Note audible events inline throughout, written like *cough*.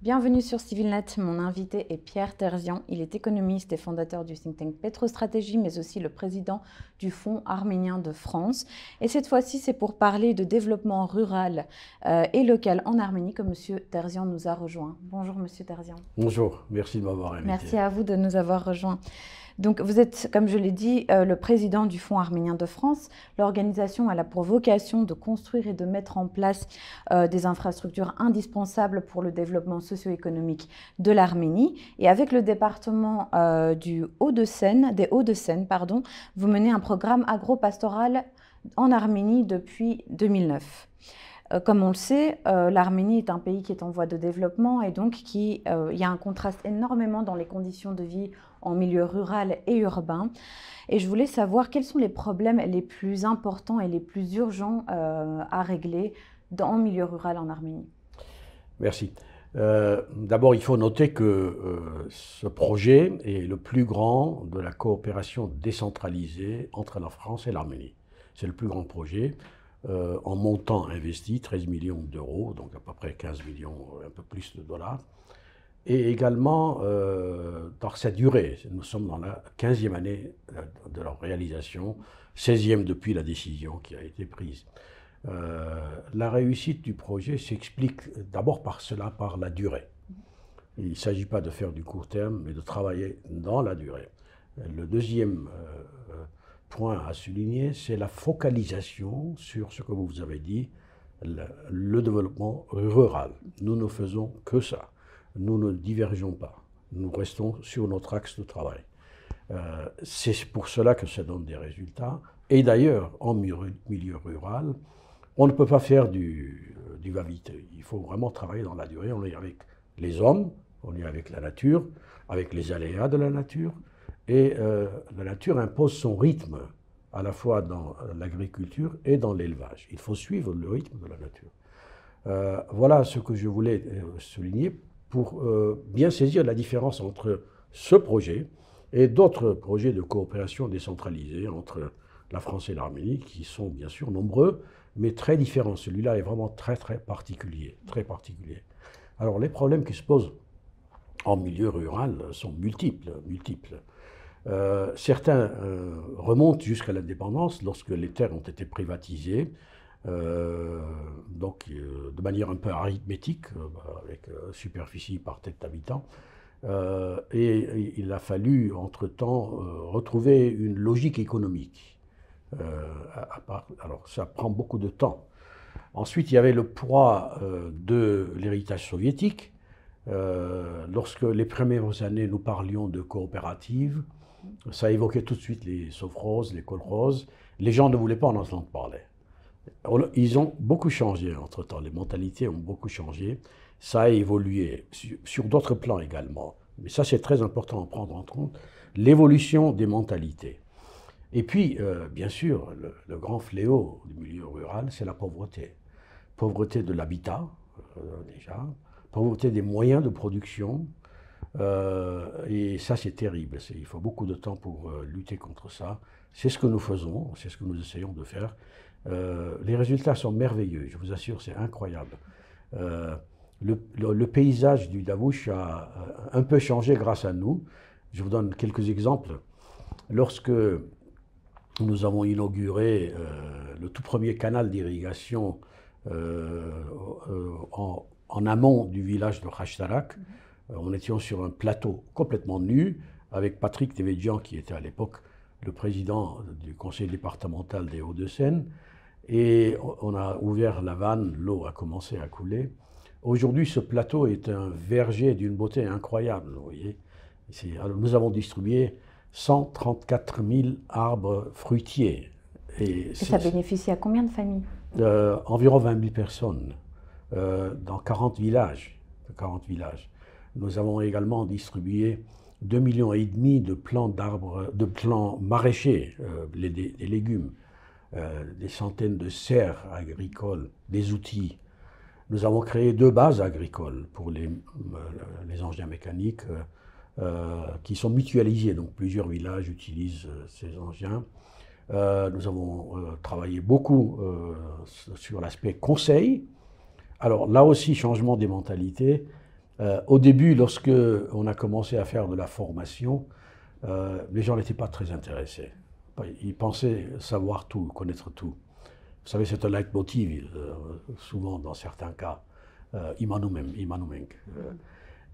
Bienvenue sur CivilNet, mon invité est Pierre Terzian. Il est économiste et fondateur du think tank PetroStratégie, mais aussi le président du Fonds arménien de France. Et cette fois-ci, c'est pour parler de développement rural euh, et local en Arménie que M. Terzian nous a rejoint. Bonjour M. Terzian. Bonjour, merci de m'avoir invité. Merci à vous de nous avoir rejoints. Donc vous êtes, comme je l'ai dit, euh, le président du Fonds arménien de France. L'organisation a la pour vocation de construire et de mettre en place euh, des infrastructures indispensables pour le développement socio-économique de l'Arménie. Et avec le département euh, du Haut-de-Seine, des Hauts-de-Seine, pardon, vous menez un programme agro-pastoral en Arménie depuis 2009 comme on le sait, l'Arménie est un pays qui est en voie de développement et donc qui, il y a un contraste énormément dans les conditions de vie en milieu rural et urbain. Et je voulais savoir quels sont les problèmes les plus importants et les plus urgents euh, à régler dans, en milieu rural en Arménie. Merci. Euh, d'abord, il faut noter que euh, ce projet est le plus grand de la coopération décentralisée entre la France et l'Arménie. C'est le plus grand projet. en montant investi, 13 millions d'euros, donc à peu près 15 millions, un peu plus de dollars et également par euh, dans sa durée. Nous sommes dans la 15e année euh, de leur réalisation, 16e depuis la décision qui a été prise. Euh, la réussite du projet s'explique d'abord par cela, par la durée. Il ne s'agit pas de faire du court terme, mais de travailler dans la durée. Le deuxième point à souligner, c'est la focalisation sur ce que vous avez dit, le développement rural. Nous ne faisons que ça nous ne divergeons pas. Nous restons sur notre axe de travail. Euh, c'est pour cela que ça donne des résultats. Et d'ailleurs, en milieu rural, on ne peut pas faire du, euh, du va-vite. Il faut vraiment travailler dans la durée. On est avec les hommes, on est avec la nature, avec les aléas de la nature. Et euh, la nature impose son rythme, à la fois dans l'agriculture et dans l'élevage. Il faut suivre le rythme de la nature. voilà ce que je voulais souligner pour euh, bien saisir la différence entre ce projet et d'autres projets de coopération décentralisée entre la France et l'Arménie, qui sont bien sûr nombreux, mais très différents. Celui-là est vraiment très très particulier, très particulier. Alors les problèmes qui se posent en milieu rural sont multiples, multiples. Euh, certains euh, remontent jusqu'à l'indépendance lorsque les terres ont été privatisées. Euh, donc euh, de manière un peu arithmétique, euh, bah, avec superficie par tête d'habitant. et il a fallu, entre-temps, retrouver une logique économique. alors, ça prend beaucoup de temps. Ensuite, il y avait le poids de l'héritage soviétique. lorsque les premières années, nous parlions de coopératives, ça évoquait tout de suite les sauvroses, les colroses. Les gens ne voulaient pas en entendre parler ils ont beaucoup changé entre-temps, les mentalités ont beaucoup changé, ça a évolué sur, d'autres plans également. Mais ça, c'est très important à prendre en compte, l'évolution des mentalités. Et puis, euh, bien sûr, le, grand fléau du milieu rural, c'est la pauvreté. Pauvreté de l'habitat, euh, déjà, pauvreté des moyens de production, euh, et ça, c'est terrible. Il faut beaucoup de temps pour lutter contre ça. C'est ce que nous faisons, c'est ce que nous essayons de faire. Euh, les résultats sont merveilleux, je vous assure, c'est incroyable. Euh, le, paysage du Davouche a euh, un peu changé grâce à nous. Je vous donne quelques exemples. Lorsque nous avons inauguré le tout premier canal d'irrigation en, amont du village de Khasharak on était sur un plateau complètement nu, avec Patrick Tévédian, qui était à l'époque le président du conseil départemental des Hauts-de-Seine. Et on a ouvert la vanne, l'eau a commencé à couler. Aujourd'hui, ce plateau est un verger d'une beauté incroyable, vous voyez. nous avons distribué 134 000 arbres fruitiers. Et, ça bénéficie à combien de familles euh, Environ 20 000 personnes, euh, dans 40 villages, 40 villages. Nous avons également distribué 2,5 millions et demi de plants d'arbres, de plants maraîchers, euh, les, des légumes. Euh, des centaines de serres agricoles, des outils. Nous avons créé deux bases agricoles pour les, euh, les engins mécaniques euh, qui sont mutualisés. Donc plusieurs villages utilisent ces engins. nous avons travaillé beaucoup sur l'aspect conseil. Alors là aussi, changement des mentalités. au début, lorsque on a commencé à faire de la formation, les gens n'étaient pas très intéressés. Bah, ils pensaient savoir tout, connaître tout. Vous savez, c'est un leitmotiv, euh, souvent dans certains cas. Euh, euh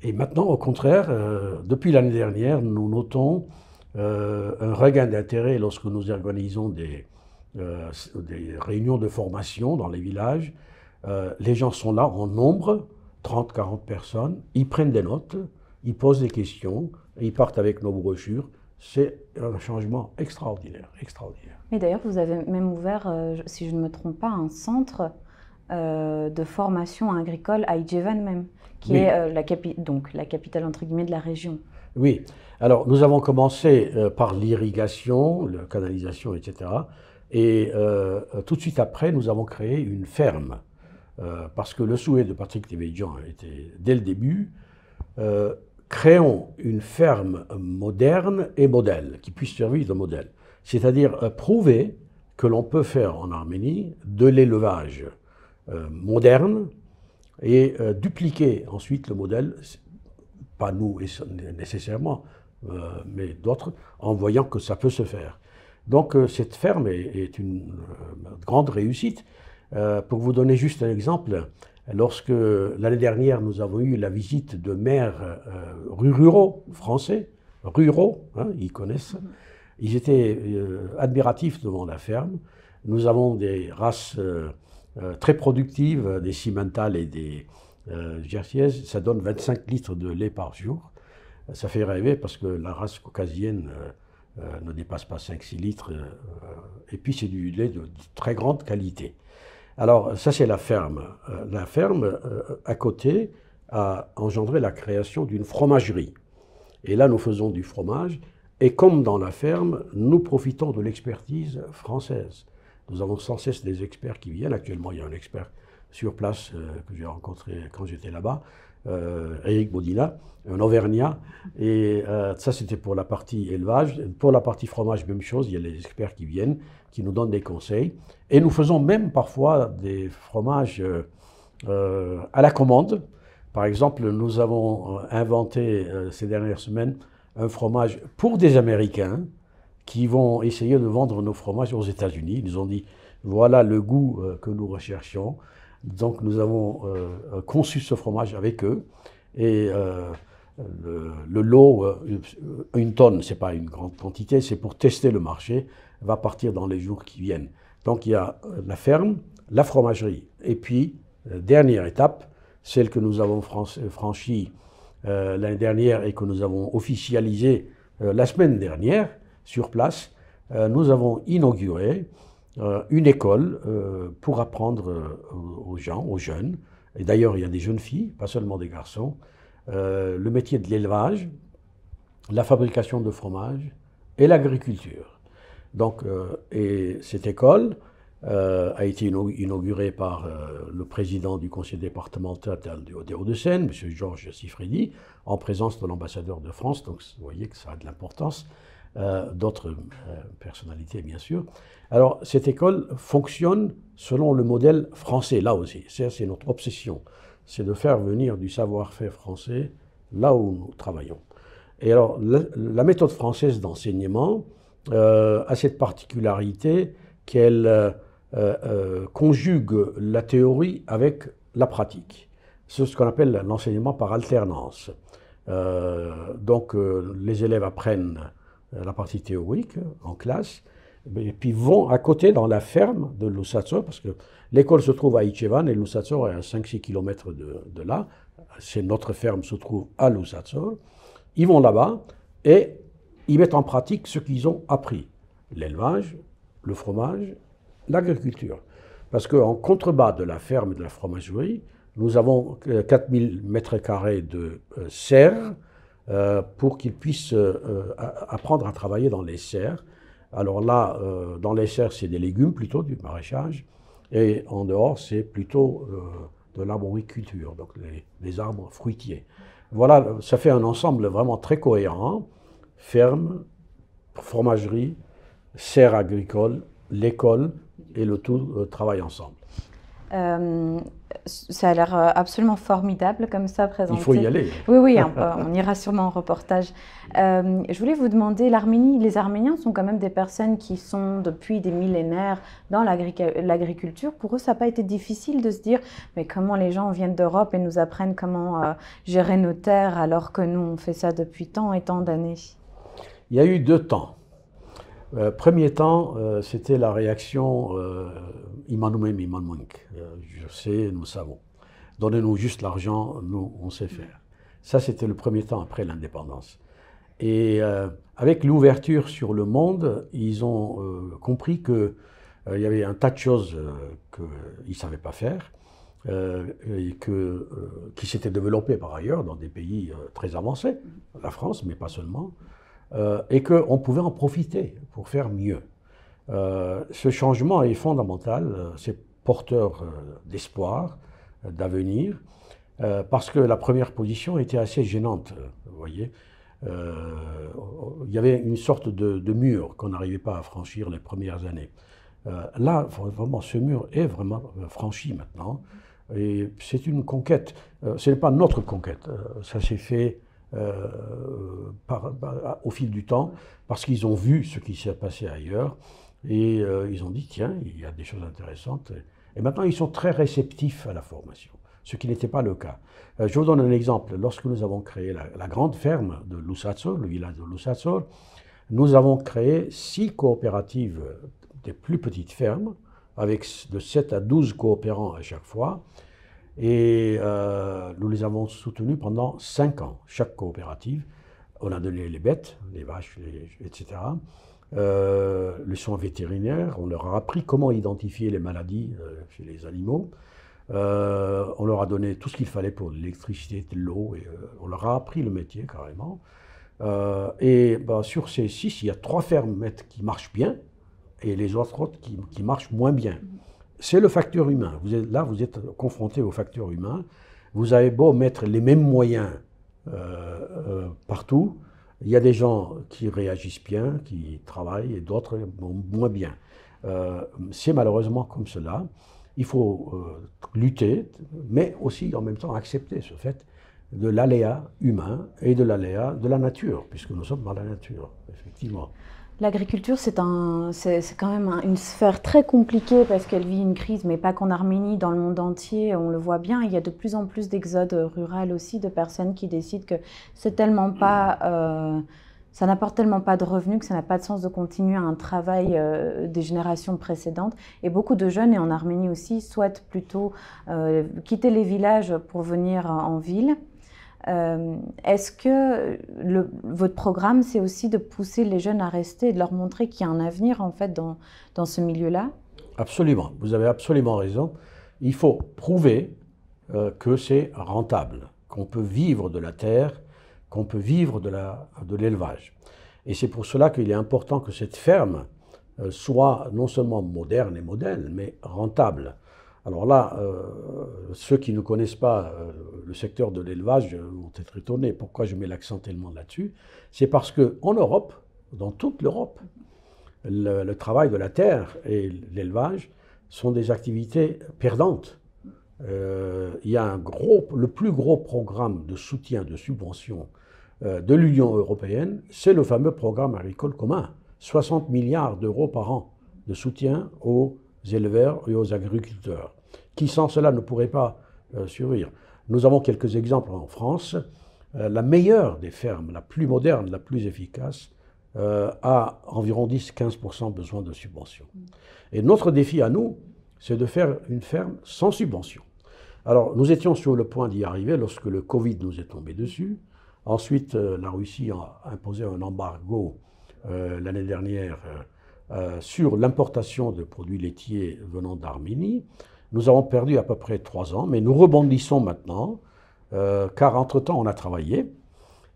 Et maintenant, au contraire, euh, depuis l'année dernière, nous notons un regain d'intérêt lorsque nous organisons des, des, réunions de formation dans les villages. les gens sont là en nombre, 30, 40 personnes, ils prennent des notes, ils posent des questions, ils partent avec nos brochures, c'est un changement extraordinaire, extraordinaire. Mais d'ailleurs, vous avez même ouvert, euh, si je ne me trompe pas, un centre euh, de formation agricole à Ijevan même, qui est euh, la, donc, la capitale entre guillemets de la région. Oui. Alors, nous avons commencé par l'irrigation, la canalisation, etc. Et tout de suite après, nous avons créé une ferme. parce que le souhait de Patrick Tévédian était, dès le début, créons une ferme moderne et modèle, qui puisse servir de modèle. C'est-à-dire euh, prouver que l'on peut faire en Arménie de l'élevage euh, moderne et euh, dupliquer ensuite le modèle, pas nous nécessairement, mais d'autres, en voyant que ça peut se faire. Donc cette ferme est une grande réussite. pour vous donner juste un exemple, Lorsque l'année dernière, nous avons eu la visite de maires euh, ruraux français, ruraux, hein, ils connaissent, ils étaient euh, admiratifs devant la ferme. Nous avons des races euh, très productives, des cimentales et des jersiaises. Ça donne 25 litres de lait par jour. Ça fait rêver parce que la race caucasienne ne dépasse pas 5-6 litres. et puis c'est du lait de très grande qualité. Alors, ça, c'est la ferme. Euh, la ferme, euh, à côté, a engendré la création d'une fromagerie. Et là, nous faisons du fromage. Et comme dans la ferme, nous profitons de l'expertise française. Nous avons sans cesse des experts qui viennent. Actuellement, il y a un expert sur place euh, que j'ai rencontré quand j'étais là-bas, euh, Eric Bodina, un Auvergnat. Et euh, ça, c'était pour la partie élevage. Pour la partie fromage, même chose. Il y a les experts qui viennent, qui nous donnent des conseils. Et nous faisons même parfois des fromages euh, à la commande. Par exemple, nous avons inventé ces dernières semaines un fromage pour des Américains qui vont essayer de vendre nos fromages aux États-Unis. Ils nous ont dit, voilà le goût que nous recherchons. Donc nous avons euh, conçu ce fromage avec eux. Et euh, le, lot, euh, une tonne, ce n'est pas une grande quantité, c'est pour tester le marché, va partir dans les jours qui viennent. Donc il y a la ferme, la fromagerie. Et puis, dernière étape, celle que nous avons franchie l'année dernière et que nous avons officialisée la semaine dernière sur place, nous avons inauguré euh, une école euh, pour apprendre euh, aux gens, aux jeunes, et d'ailleurs il y a des jeunes filles, pas seulement des garçons, le métier de l'élevage, la fabrication de fromage et l'agriculture. Donc, et cette école, a été inaugurée par le président du conseil départemental des Hauts-de-Seine, M. Georges Sifredi, en présence de l'ambassadeur de France. Donc vous voyez que ça a de l'importance. Euh, d'autres euh, personnalités bien sûr. Alors cette école fonctionne selon le modèle français, là aussi, c'est notre obsession, c'est de faire venir du savoir-faire français là où nous travaillons. Et alors la, méthode française d'enseignement euh, a cette particularité qu'elle conjugue la théorie avec la pratique. C'est ce qu'on appelle l'enseignement par alternance. donc les élèves apprennent euh, la partie théorique euh, en classe, et puis vont à côté dans la ferme de Lusatsor, parce que l'école se trouve à Ichevan et Lusatsor est à 5-6 km de, là. C'est notre ferme se trouve à Lusatsor, Ils vont là-bas et ils mettent en pratique ce qu'ils ont appris l'élevage, le fromage, l'agriculture. Parce qu'en contrebas de la ferme de la fromagerie, nous avons 4000 euh, mètres carrés de serre euh, pour qu'ils puissent euh, euh, apprendre à travailler dans les serres. Alors là, dans les serres, c'est des légumes plutôt, du maraîchage, et en dehors, c'est plutôt de l'arboriculture, donc les, arbres fruitiers. Voilà, ça fait un ensemble vraiment très cohérent, ferme, fromagerie, serre agricole, l'école, et le tout travaille ensemble. Euh, ça a l'air euh, absolument formidable comme ça présenté. Il faut y aller. Oui, oui, *laughs* on, ira sûrement en reportage. Euh, je voulais vous demander, l'Arménie, les Arméniens sont quand même des personnes qui sont depuis des millénaires dans l'agriculture. Pour eux, ça n'a pas été difficile de se dire, mais comment les gens viennent d'Europe et nous apprennent comment gérer nos terres alors que nous, on fait ça depuis tant et tant d'années Il y a eu deux temps. Euh, premier temps, euh, c'était la réaction euh, Imanouem, euh, je sais, nous savons. Donnez-nous juste l'argent, nous, on sait faire. Ça, c'était le premier temps après l'indépendance. Et avec l'ouverture sur le monde, ils ont compris qu'il y avait un tas de choses qu'ils ne savaient pas faire. qui s'étaient développées par ailleurs dans des pays très avancés, la France, mais pas seulement, euh, et qu'on pouvait en profiter pour faire mieux. Euh, ce changement est fondamental, euh, c'est porteur d'espoir, d'avenir, parce que la première position était assez gênante, vous voyez. il y avait une sorte de, mur qu'on n'arrivait pas à franchir les premières années. là, vraiment, ce mur est vraiment franchi maintenant. Et c'est une conquête. ce n'est pas notre conquête. ça s'est fait euh, au fil du temps, parce qu'ils ont vu ce qui s'est passé ailleurs, et euh, ils ont dit, tiens, il y a des choses intéressantes. Et maintenant, ils sont très réceptifs à la formation, ce qui n'était pas le cas. Euh, je vous donne un exemple. Lorsque nous avons créé la, grande ferme de Lusatsol, le village de Lusatsol, nous avons créé six coopératives des plus petites fermes, avec de 7 à 12 coopérants à chaque fois, et euh, nous les avons soutenus pendant cinq ans, chaque coopérative. On a donné les bêtes, les vaches, etc. Euh, le soin vétérinaire, on leur a appris comment identifier les maladies euh, chez les animaux. on leur a donné tout ce qu'il fallait pour l'électricité, l'eau, et on leur a appris le métier carrément. et bah, sur ces six, il y a trois fermes qui marchent bien et les autres qui, qui marchent moins bien c'est le facteur humain. Vous êtes, là, vous êtes confronté au facteur humain. Vous avez beau mettre les mêmes moyens euh, euh, partout, il y a des gens qui réagissent bien, qui travaillent, et d'autres moins bien. Euh, c'est malheureusement comme cela. Il faut lutter, mais aussi en même temps accepter ce fait de l'aléa humain et de l'aléa de la nature, puisque nous sommes dans la nature, effectivement. L'agriculture, c'est quand même une sphère très compliquée parce qu'elle vit une crise, mais pas qu'en Arménie, dans le monde entier, on le voit bien. Il y a de plus en plus d'exodes rural aussi, de personnes qui décident que c'est tellement pas, euh, ça n'apporte tellement pas de revenus que ça n'a pas de sens de continuer un travail euh, des générations précédentes. Et beaucoup de jeunes, et en Arménie aussi, souhaitent plutôt euh, quitter les villages pour venir en ville. Euh, est-ce que votre programme, c'est aussi de pousser les jeunes à rester et de leur montrer qu'il y a un avenir en fait dans, dans ce milieu-là Absolument, vous avez absolument raison. Il faut prouver euh, que c'est rentable, qu'on peut vivre de la terre, qu'on peut vivre de l'élevage. De et c'est pour cela qu'il est important que cette ferme euh, soit non seulement moderne et modèle, mais rentable. Alors là, euh, ceux qui ne connaissent pas euh, le secteur de l'élevage euh, vont être étonnés. Pourquoi je mets l'accent tellement là-dessus C'est parce que en Europe, dans toute l'Europe, le, travail de la terre et l'élevage sont des activités perdantes. il y a un le plus gros programme de soutien, de subvention de l'Union européenne, c'est le fameux programme agricole commun. 60 milliards d'euros par an de soutien aux éleveurs et aux agriculteurs, qui sans cela ne pourraient pas euh, survivre. Nous avons quelques exemples en France. Euh, la meilleure des fermes, la plus moderne, la plus efficace, euh, a environ 10-15% besoin de subventions. Et notre défi à nous, c'est de faire une ferme sans subvention. Alors, nous étions sur le point d'y arriver lorsque le Covid nous est tombé dessus. Ensuite, la Russie a imposé un embargo l'année dernière euh, sur l'importation de produits laitiers venant d'Arménie. Nous avons perdu à peu près trois ans, mais nous rebondissons maintenant, euh, car entre-temps, on a travaillé.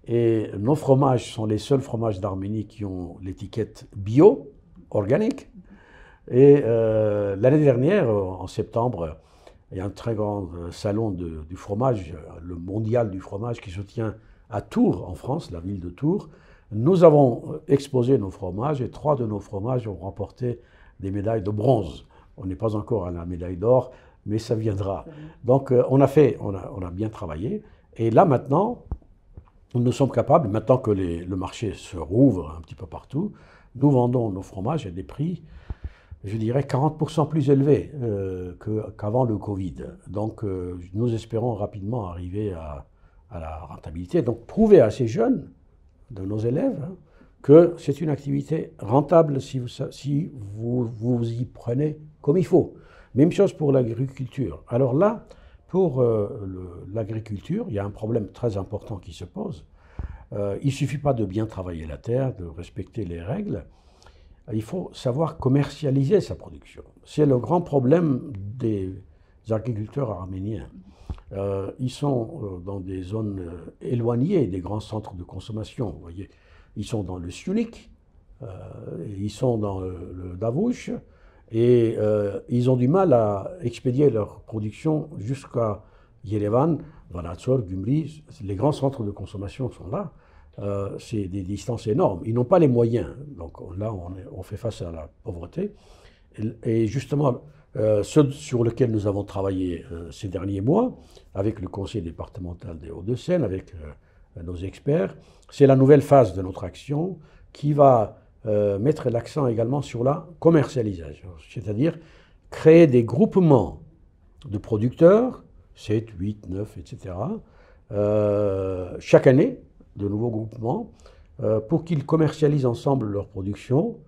Et nos fromages sont les seuls fromages d'Arménie qui ont l'étiquette bio, organique. Et euh, l'année dernière, en septembre, il y a un très grand salon du fromage, le mondial du fromage, qui se tient à Tours, en France, la ville de Tours. Nous avons euh, exposé nos fromages et trois de nos fromages ont remporté des médailles de bronze. On n'est pas encore à la médaille d'or, mais ça viendra. Donc euh, on a fait, on a, bien travaillé. Et là maintenant, nous sommes capables, maintenant que le marché se rouvre un petit peu partout, nous vendons nos fromages à des prix, je dirais, 40% plus élevés euh, qu'avant le Covid. Donc nous espérons rapidement arriver à, à la rentabilité. Donc prouver à ces jeunes de nos élèves, hein, que c'est une activité rentable si, vous, si vous, y prenez comme il faut. Même chose pour l'agriculture. Alors là, pour euh, l'agriculture, il y a un problème très important qui se pose. Euh, il ne suffit pas de bien travailler la terre, de respecter les règles. Il faut savoir commercialiser sa production. C'est le grand problème des agriculteurs arméniens. Euh, ils sont euh, dans des zones euh, éloignées des grands centres de consommation. Vous voyez, ils sont dans le Siunik, ils sont dans le, Davouch Davouche, et ils ont du mal à expédier leur production jusqu'à Yerevan, Vanatsor, Gumri. Les grands centres de consommation sont là. c'est des distances énormes. Ils n'ont pas les moyens. Donc là, on, fait face à la pauvreté. et justement, euh, ce sur lequel nous avons travaillé euh, ces derniers mois, avec le conseil départemental des Hauts-de-Seine, avec euh, nos experts, c'est la nouvelle phase de notre action qui va mettre l'accent également sur la commercialisation, c'est-à-dire créer des groupements de producteurs, 7, 8, 9, etc., chaque année, de nouveaux groupements, pour qu'ils commercialisent ensemble leur production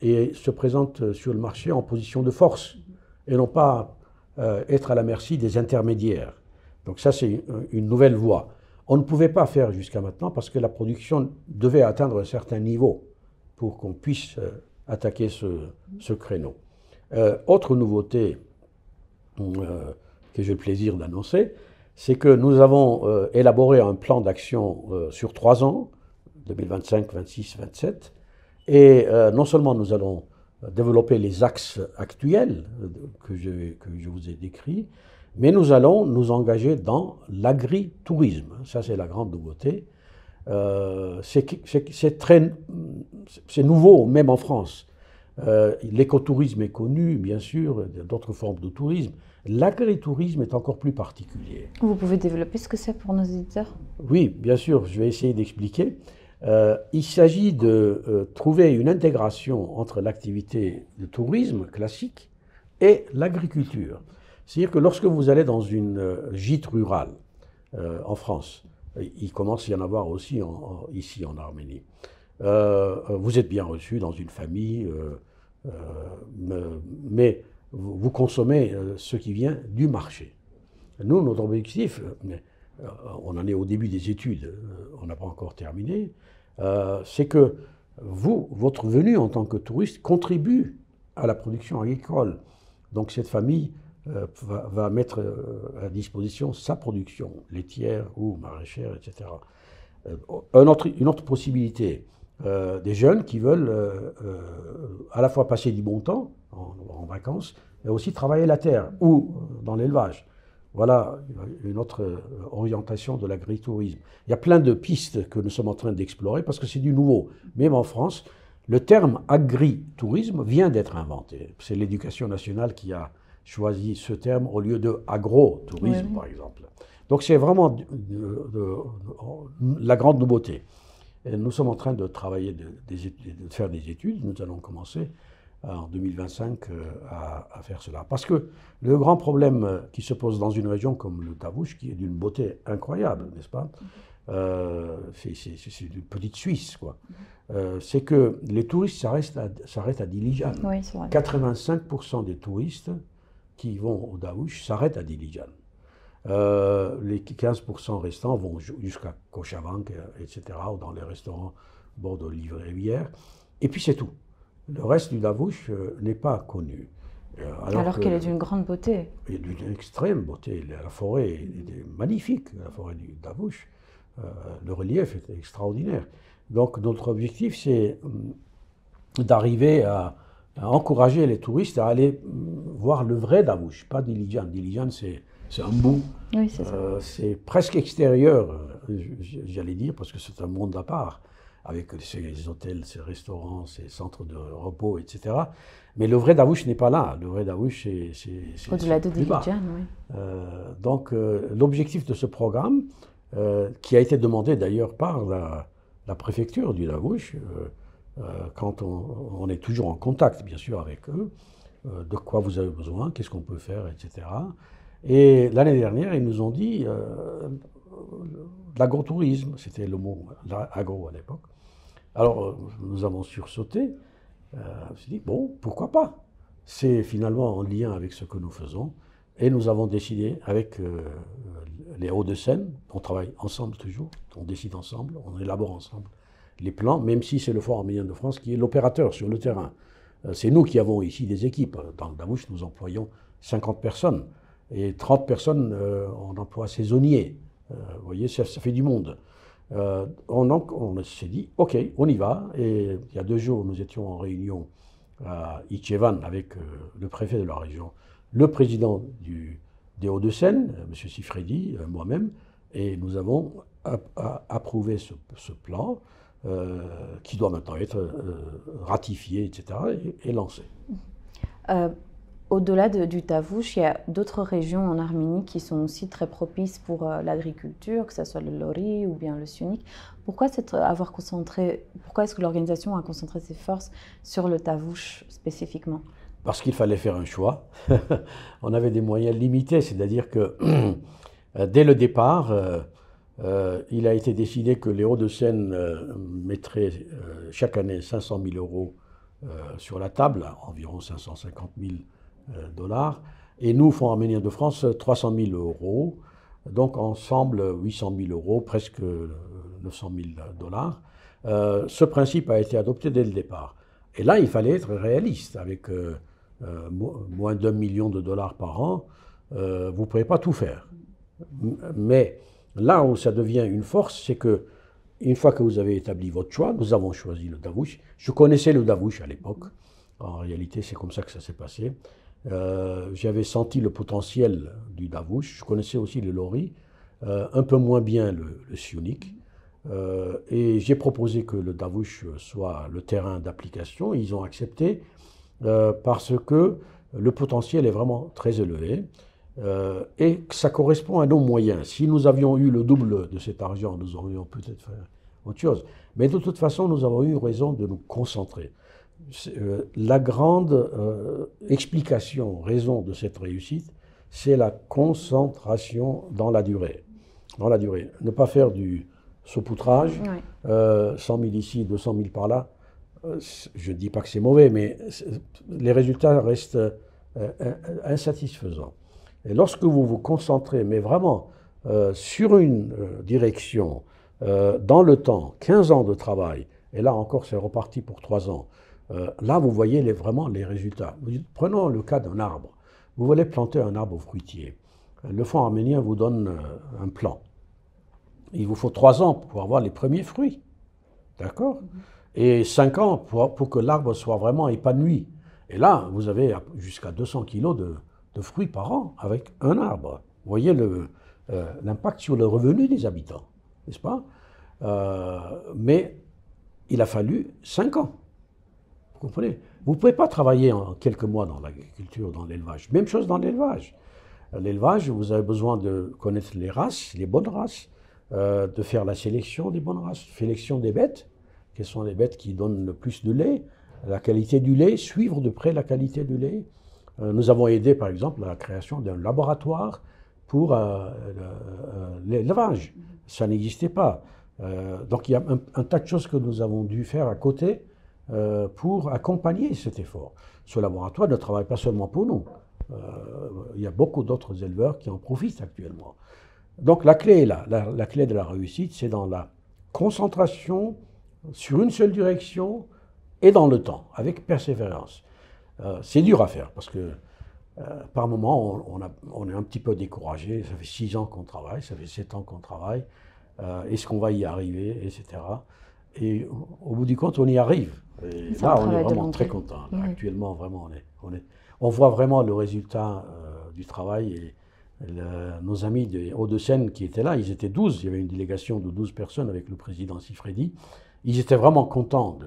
et se présentent sur le marché en position de force et non pas euh, être à la merci des intermédiaires. Donc ça, c'est une, nouvelle voie. On ne pouvait pas faire jusqu'à maintenant parce que la production devait atteindre un certain niveau pour qu'on puisse euh, attaquer ce, ce créneau. Euh, autre nouveauté que j'ai le plaisir d'annoncer, c'est que nous avons élaboré un plan d'action sur trois ans, 2025, 2026, 2027, et non seulement nous allons développer les axes actuels que je, que je vous ai décrits, mais nous allons nous engager dans l'agritourisme. Ça, c'est la grande nouveauté. Euh, c'est nouveau, même en France. Euh, l'écotourisme est connu, bien sûr, d'autres formes de tourisme. L'agritourisme est encore plus particulier. Vous pouvez développer ce que c'est pour nos éditeurs Oui, bien sûr, je vais essayer d'expliquer. Euh, il s'agit de euh, trouver une intégration entre l'activité de tourisme classique et l'agriculture. C'est-à-dire que lorsque vous allez dans une euh, gîte rurale en France, il commence à y en avoir aussi ici en Arménie, vous êtes bien reçu dans une famille, mais vous, consommez ce qui vient du marché. Nous, notre objectif, euh, on en est au début des études, euh, on n'a pas encore terminé, euh, c'est que vous, votre venue en tant que touriste contribue à la production agricole. Donc cette famille va, mettre à disposition sa production, laitière ou maraîchère, etc. une autre possibilité, des jeunes qui veulent à la fois passer du bon temps en, en vacances, mais aussi travailler la terre ou dans l'élevage. Voilà une autre euh, orientation de l'agritourisme. Il y a plein de pistes que nous sommes en train d'explorer parce que c'est du nouveau. Même en France, le terme agritourisme vient d'être inventé. C'est l'éducation nationale qui a choisi ce terme au lieu de agrotourisme, par exemple. Donc c'est vraiment la grande nouveauté. nous sommes en train de travailler, de, faire des études. Nous allons commencer en 2025 euh, à, faire cela. Parce que le grand problème euh, qui se pose dans une région comme le Tavouche, qui est d'une beauté incroyable, n'est-ce pas euh, C'est une petite Suisse, quoi. c'est que les touristes s'arrêtent à, à, Dilijan. 85% des touristes qui vont au Daouche s'arrêtent à Dilijan. les 15% restants vont jusqu'à Kochavank, etc., ou dans les restaurants bord de rivière. Et puis c'est tout. Le reste du Davouche n'est pas connu. Euh, alors, qu'elle est d'une grande beauté. est d'une extrême beauté. La forêt est magnifique, la forêt du Davouche. le relief est extraordinaire. Donc notre objectif, c'est hum, d'arriver à, encourager les touristes à aller hum, voir le vrai Davouche, pas Dilijan. Dilijan, c'est un bout. Oui, c'est euh, presque extérieur, euh, j'allais dire, parce que c'est un monde à part avec ces hôtels, ces restaurants, ces centres de repos, etc. Mais le vrai Davouche n'est pas là. Le vrai Davouche, c'est. Au-delà de Dilijan, oui. Euh, donc, euh, l'objectif de ce programme, euh, qui a été demandé d'ailleurs par la, préfecture du Davouche, quand on, est toujours en contact, bien sûr, avec eux, de quoi vous avez besoin, qu'est-ce qu'on peut faire, etc. Et l'année dernière, ils nous ont dit l'agrotourisme, c'était le mot agro à l'époque. Alors, euh, nous avons sursauté. Euh, on s'est dit, bon, pourquoi pas C'est finalement en lien avec ce que nous faisons. Et nous avons décidé, avec euh, les Hauts-de-Seine, on travaille ensemble toujours, on décide ensemble, on élabore ensemble les plans, même si c'est le Forum arménien de France qui est l'opérateur sur le terrain. c'est nous qui avons ici des équipes. Dans le Davouche, nous employons 50 personnes. Et 30 personnes, on emploie saisonniers. Vous voyez, ça fait du monde. Euh, on, on s'est dit, OK, on y va. Et il y a deux jours, nous étions en réunion à Ichevan avec euh, le préfet de la région, le président du, des Hauts-de-Seine, euh, M. Sifredi, moi-même, et nous avons approuvé ce, plan qui doit maintenant être ratifié, etc., et lancé. Au-delà du Tavouche, il y a d'autres régions en Arménie qui sont aussi très propices pour euh, l'agriculture, que ce soit le lori ou bien le sunik. Pourquoi, euh, avoir concentré, pourquoi est-ce que l'organisation a concentré ses forces sur le Tavouche spécifiquement Parce qu'il fallait faire un choix. *laughs* On avait des moyens limités, c'est-à-dire que *clears throat* euh, dès le départ, il a été décidé que les Hauts-de-Seine mettraient chaque année 500 000 euros sur la table, environ 550 000 euh, dollars. Et nous, Fonds arménien de France, 300 000 euros. Donc ensemble, 800 000 euros, presque 900 euh, 000 dollars. Euh, ce principe a été adopté dès le départ. Et là, il fallait être réaliste. Avec moins d'un million de dollars par an, vous ne pouvez pas tout faire. Mais là où ça devient une force, c'est que une fois que vous avez établi votre choix, nous avons choisi le Davouche. Je connaissais le Davouche à l'époque. En réalité, c'est comme ça que ça s'est passé. Euh, j'avais senti le potentiel du Davouche. Je connaissais aussi le Lori, euh, un peu moins bien le, le euh, et j'ai proposé que le Davouche soit le terrain d'application. Ils ont accepté parce que le potentiel est vraiment très élevé. et que ça correspond à nos moyens. Si nous avions eu le double de cet argent, nous aurions peut-être fait autre chose. Mais de toute façon, nous avons eu raison de nous concentrer. Euh, la grande euh, explication, raison de cette réussite, c'est la concentration dans la durée. Dans la durée. Ne pas faire du saupoutrage, 100 000 euh, ici, 200 000 par là. je ne dis pas que c'est mauvais, mais les résultats restent insatisfaisants. Et lorsque vous vous concentrez, mais vraiment sur une direction, dans le temps, 15 ans de travail, et là encore c'est reparti pour 3 ans, euh, là, vous voyez vraiment les résultats. Prenons le cas d'un arbre. Vous voulez planter un arbre fruitier. Le fonds arménien vous donne euh, un plan. Il vous faut trois ans pour avoir les premiers fruits. D'accord Et cinq ans pour, que l'arbre soit vraiment épanoui. Et là, vous avez jusqu'à 200 kilos de, fruits par an avec un arbre. Vous voyez euh, l'impact sur le revenu des habitants, n'est-ce pas Mais il a fallu cinq ans vous Vous ne pouvez pas travailler en quelques mois dans l'agriculture, dans l'élevage. Même chose dans l'élevage. L'élevage, vous avez besoin de connaître les races, les bonnes races, euh, de faire la sélection des bonnes races, sélection des bêtes, quelles sont les bêtes qui donnent le plus de lait, la qualité du lait, suivre de près la qualité du lait. Euh, nous avons aidé, par exemple, à la création d'un laboratoire pour euh, l'élevage. Ça n'existait pas. donc il y a un, un, tas de choses que nous avons dû faire à côté euh, pour accompagner cet effort. Ce laboratoire ne travaille pas seulement pour nous. Euh, il y a beaucoup d'autres éleveurs qui en profitent actuellement. Donc la clé est là. La, clé de la réussite, c'est dans la concentration sur une seule direction et dans le temps, avec persévérance. Euh, c'est dur à faire parce que par moment, on, est un petit peu découragé. Ça fait six ans qu'on travaille, ça fait sept ans qu'on travaille. Est-ce qu'on va y arriver, etc. Et au bout du compte, on y arrive. Et là, on est vraiment très content. Actuellement, vraiment, on, est, on, voit vraiment le résultat euh, du travail. Et nos amis des Hauts-de-Seine qui étaient là, ils étaient 12. Il y avait une délégation de 12 personnes avec le président Sifredi. Ils étaient vraiment contents de,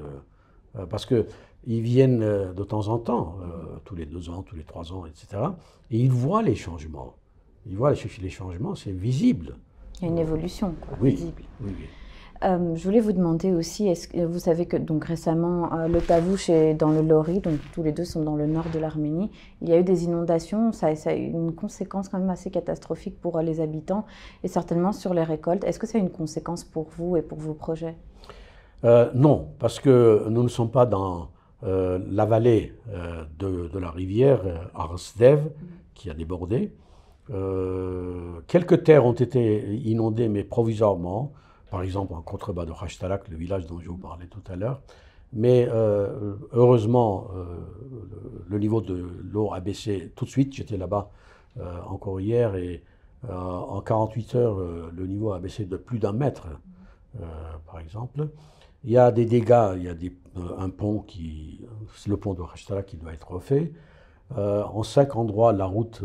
euh, parce qu'ils viennent euh, de temps en temps, tous les deux ans, tous les trois ans, etc. Et ils voient les changements. Ils voient les, les changements, c'est visible. Il y a une évolution oui, visible. Oui, oui. Euh, je voulais vous demander aussi, est que vous savez que donc récemment, euh, le Tavouche est dans le Lori, donc tous les deux sont dans le nord de l'Arménie. Il y a eu des inondations, ça, a eu une conséquence quand même assez catastrophique pour les habitants et certainement sur les récoltes. Est-ce que ça a une conséquence pour vous et pour vos projets euh, Non, parce que nous ne sommes pas dans la vallée de, de, la rivière Arsdev mm. qui a débordé. quelques terres ont été inondées, mais provisoirement par exemple en contrebas de Khashtarak, le village dont je vous parlais tout à l'heure. Mais euh, heureusement, euh, le niveau de l'eau a baissé tout de suite. J'étais là-bas en euh, encore hier et en 48 heures, le niveau a baissé de plus d'un mètre, par exemple. Il y a des dégâts, il y a un pont qui, c'est le pont de Khashtarak qui doit être refait. en cinq endroits, la route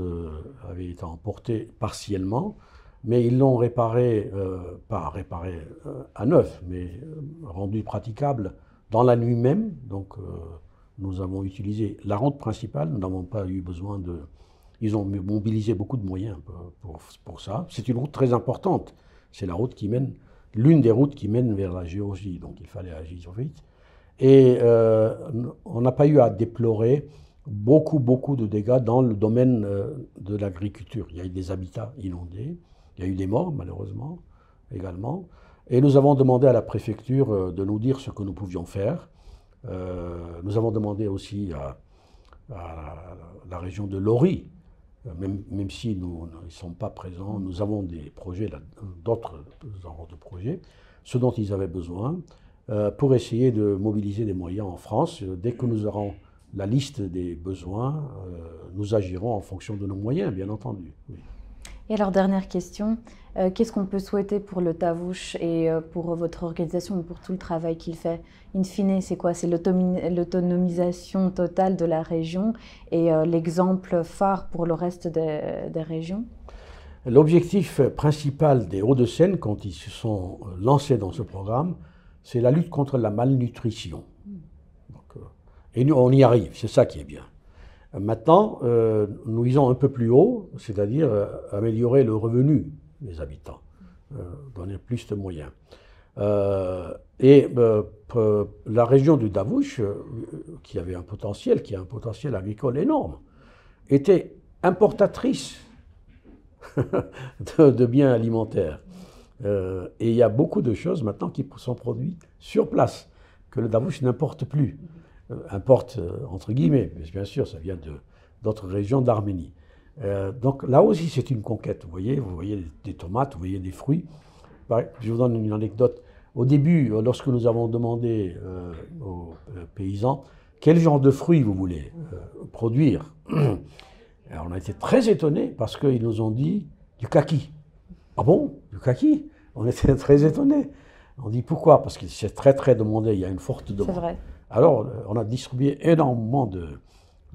avait été emportée partiellement mais ils l'ont réparé, euh, pas réparé euh, à neuf, mais euh, rendu praticable dans la nuit même. Donc nous avons utilisé la route principale, nous n'avons pas eu besoin de... Ils ont mobilisé beaucoup de moyens pour, pour ça. C'est une route très importante. C'est la route qui mène, l'une des routes qui mène vers la Géorgie, donc il fallait agir vite. Et on n'a pas eu à déplorer beaucoup, beaucoup de dégâts dans le domaine de l'agriculture. Il y a eu des habitats inondés, il y a eu des morts, malheureusement, également. Et nous avons demandé à la préfecture euh, de nous dire ce que nous pouvions faire. Euh, nous avons demandé aussi à, la région de Lori, euh, même, si nous ne sont pas présents, nous avons des projets, d'autres de projets, ce dont ils avaient besoin, pour essayer de mobiliser des moyens en France. Dès que nous aurons la liste des besoins, nous agirons en fonction de nos moyens, bien entendu. Et alors, dernière question, euh, qu'est-ce qu'on peut souhaiter pour le Tavouche et euh, pour euh, votre organisation, pour tout le travail qu'il fait In fine, c'est quoi C'est l'autonomisation totale de la région et l'exemple phare pour le reste des, régions L'objectif principal des Hauts-de-Seine, quand ils se sont lancés dans ce programme, c'est la lutte contre la malnutrition. Hmm. et nous, on y arrive, c'est ça qui est bien. Maintenant, euh, nous visons un peu plus haut, c'est-à-dire euh, améliorer le revenu des habitants, euh, donner plus de moyens. et la région du Davouche, qui avait un potentiel, qui a un potentiel agricole énorme, était importatrice *laughs* de, de, biens alimentaires. et il y a beaucoup de choses maintenant qui sont produites sur place, que le Davouche n'importe plus. Euh, importe euh, entre guillemets, mais bien sûr, ça vient de, d'autres régions d'Arménie. Euh, donc là aussi, c'est une conquête. Vous voyez, vous voyez des tomates, vous voyez des fruits. Je vous donne une anecdote. Au début, lorsque nous avons demandé aux paysans quel genre de fruits vous voulez produire, *clears throat* on a été très étonnés parce qu'ils nous ont dit du kaki. Ah bon Du kaki On était *laughs* très étonnés. On dit pourquoi Parce que c'est très très demandé, il y a une forte demande. C'est vrai. Alors, euh, on a distribué énormément de,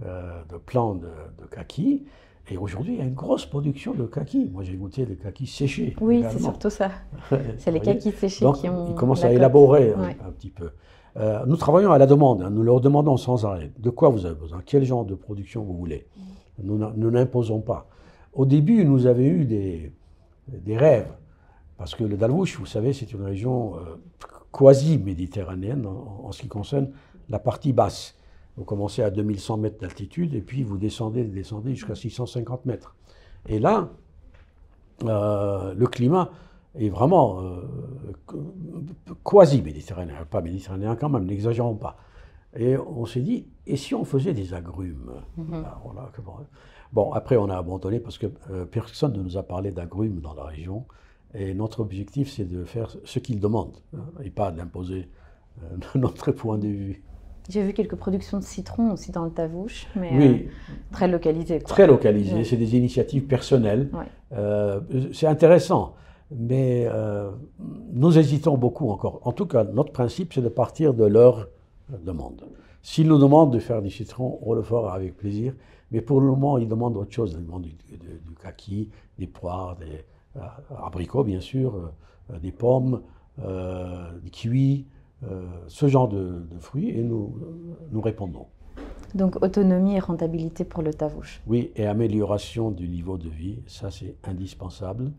euh, de plants de, de kaki. Et aujourd'hui, il y a une grosse production de kakis. Moi, j'ai goûté des kakis séchés. Oui, c'est surtout ça. *laughs* c'est les kakis séchés qui ont. Ils commencent à élaborer hein, un, petit peu. Euh, nous travaillons à la demande. Hein. Nous leur demandons sans arrêt de quoi vous avez besoin, quel genre de production vous voulez. Nous, n'imposons pas. Au début, nous avions eu des, rêves. Parce que le Dalvouche, vous savez, c'est une région quasi-méditerranéenne en, ce qui concerne la partie basse. Vous commencez à 2100 mètres d'altitude et puis vous descendez, descendez jusqu'à 650 mètres. Et là, euh, le climat est vraiment euh, quasi-méditerranéen, pas méditerranéen quand même, n'exagérons pas. Et on s'est dit, et si on faisait des agrumes mm-hmm. ben Bon, après on a abandonné parce que euh, personne ne nous a parlé d'agrumes dans la région. Et notre objectif, c'est de faire ce qu'ils demandent hein, et pas d'imposer euh, *laughs* notre point de vue. J'ai vu quelques productions de citron aussi dans le Tavouche, mais euh, très localisées. Très localisées, c'est des initiatives personnelles. Euh, c'est intéressant, mais nous hésitons beaucoup encore. En tout cas, notre principe, c'est de partir de leur demande. S'ils nous demandent de faire du citron, on le fera avec plaisir, mais pour le moment, ils demandent autre chose. Ils demandent du kaki, des poires, des, euh, abricots bien sûr, euh, des pommes, euh, des kiwis, ce genre de, fruits, et nous, nous répondons. Donc autonomie et rentabilité pour le Tavouche. Oui, et amélioration du niveau de vie, ça c'est indispensable.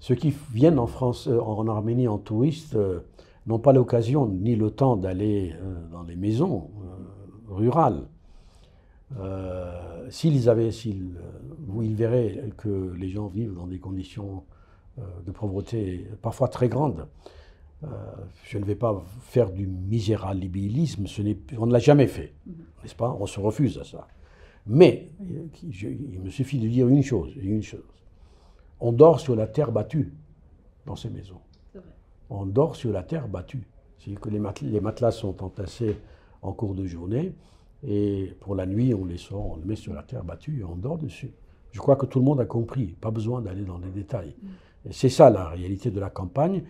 ceux qui viennent en France, en Arménie en touriste, n'ont pas l'occasion ni le temps d'aller dans les maisons rurales. Euh, s'ils avaient, s'ils, euh, ils verraient que les gens vivent dans des conditions euh, de pauvreté parfois très grandes, je ne vais pas faire du misérabilisme, on ne l'a jamais fait, mhm. n'est-ce pas On se refuse à ça. Mais il me suffit de dire une chose, une chose. On dort sur la terre battue dans ces maisons. On dort sur la terre battue. C'est-à-dire que les matelas sont entassés en cours de journée. Et pour la nuit, on les sort, on les met sur la terre battue et on dort dessus. Je crois que tout le monde a compris, pas besoin d'aller dans les détails. Mm. C'est ça la réalité de la campagne.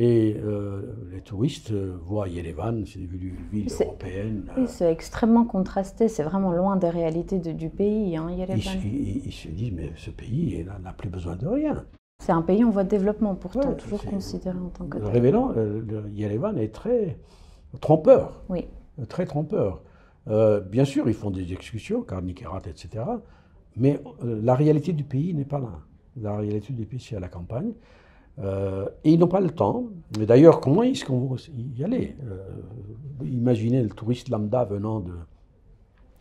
Et euh, les touristes euh, voient Yerevan, c'est devenu une ville européenne. Euh, c'est extrêmement contrasté, c'est vraiment loin des réalités du pays, hein, Yerevan. Ils, se disent, mais ce pays n'a plus besoin de rien. C'est un pays en voie de développement, pourtant, toujours considéré en tant que. Révélant, Yerevan est très trompeur. Oui. Très trompeur. Euh, bien sûr, ils font des excursions, carniques etc. Mais euh, la réalité du pays n'est pas là. La réalité du pays, c'est à la campagne. Euh, et ils n'ont pas le temps. Mais d'ailleurs, comment est-ce qu'on va y aller Imaginez le touriste lambda venant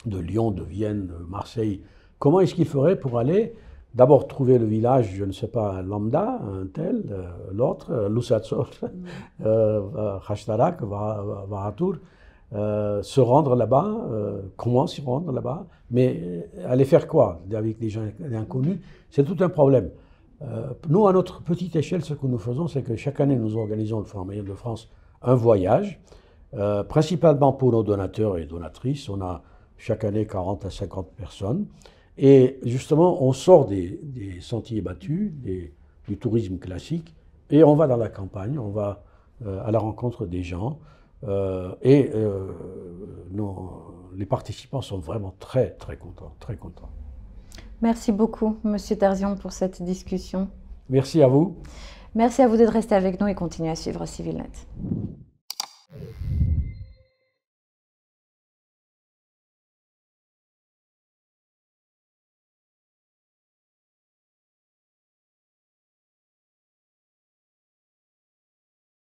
de, Lyon, de Vienne, de Marseille. Comment est-ce qu'il ferait pour aller d'abord trouver le village, je ne sais pas, lambda, un tel, l'autre, Lusatsor, mm. *laughs* Khashtarak, Vahatour euh, se rendre là-bas, comment euh, s'y rendre là-bas, mais euh, aller faire quoi avec des gens inconnus, c'est tout un problème. nous, à notre petite échelle, ce que nous faisons, c'est que chaque année, nous organisons le Forum de France un voyage, principalement pour nos donateurs et donatrices. On a chaque année 40 à 50 personnes. Et justement, on sort des, sentiers battus, du tourisme classique, et on va dans la campagne, on va à la rencontre des gens. Euh, et euh, les participants sont vraiment très, très contents, très contents. Merci beaucoup, Monsieur Tarzion, pour cette discussion. Merci à vous. Merci à vous d'être resté avec nous et continuer à suivre CivilNet.